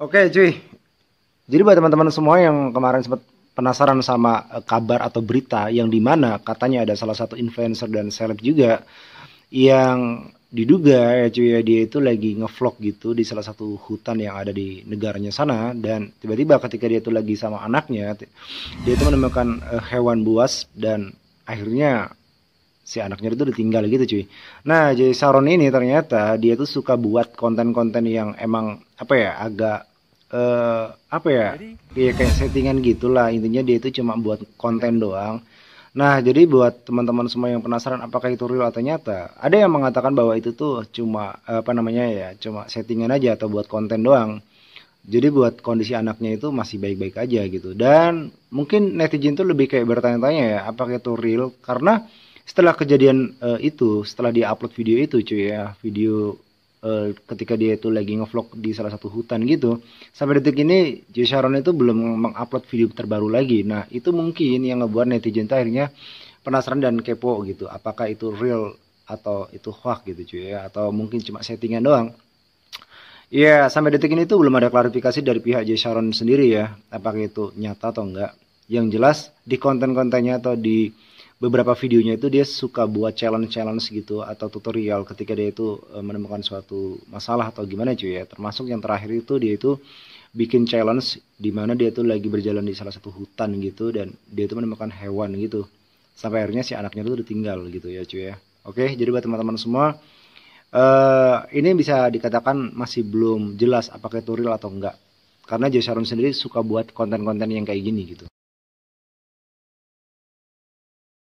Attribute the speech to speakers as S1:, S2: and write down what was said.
S1: Oke cuy, jadi buat teman-teman semua yang kemarin sempat penasaran sama e, kabar atau berita yang dimana katanya ada salah satu influencer dan seleb juga yang diduga ya cuy ya dia itu lagi ngevlog gitu di salah satu hutan yang ada di negaranya sana dan tiba-tiba ketika dia itu lagi sama anaknya dia itu menemukan e, hewan buas dan akhirnya si anaknya itu ditinggal gitu cuy. Nah jadi Saron ini ternyata dia tuh suka buat konten-konten yang emang apa ya agak uh, apa ya kayak kayak settingan gitulah intinya dia itu cuma buat konten doang nah jadi buat teman-teman semua yang penasaran apakah itu real atau nyata ada yang mengatakan bahwa itu tuh cuma apa namanya ya cuma settingan aja atau buat konten doang jadi buat kondisi anaknya itu masih baik-baik aja gitu dan mungkin netizen tuh lebih kayak bertanya-tanya ya apakah itu real karena setelah kejadian uh, itu setelah dia upload video itu cuy ya video uh, ketika dia itu lagi ngevlog di salah satu hutan gitu sampai detik ini Jay Sharon itu belum mengupload video terbaru lagi nah itu mungkin yang ngebuat netizen itu akhirnya penasaran dan kepo gitu apakah itu real atau itu hoax gitu cuy ya atau mungkin cuma settingan doang Iya, yeah, sampai detik ini tuh belum ada klarifikasi dari pihak Jay Sharon sendiri ya, apakah itu nyata atau enggak. Yang jelas di konten-kontennya atau di beberapa videonya itu dia suka buat challenge-challenge gitu atau tutorial ketika dia itu e, menemukan suatu masalah atau gimana cuy ya. Termasuk yang terakhir itu dia itu bikin challenge di mana dia itu lagi berjalan di salah satu hutan gitu dan dia itu menemukan hewan gitu. Sampai akhirnya si anaknya itu ditinggal gitu ya cuy ya. Oke, jadi buat teman-teman semua uh, ini bisa dikatakan masih belum jelas apakah itu real atau enggak. Karena Joe Sharon sendiri suka buat konten-konten yang kayak gini gitu.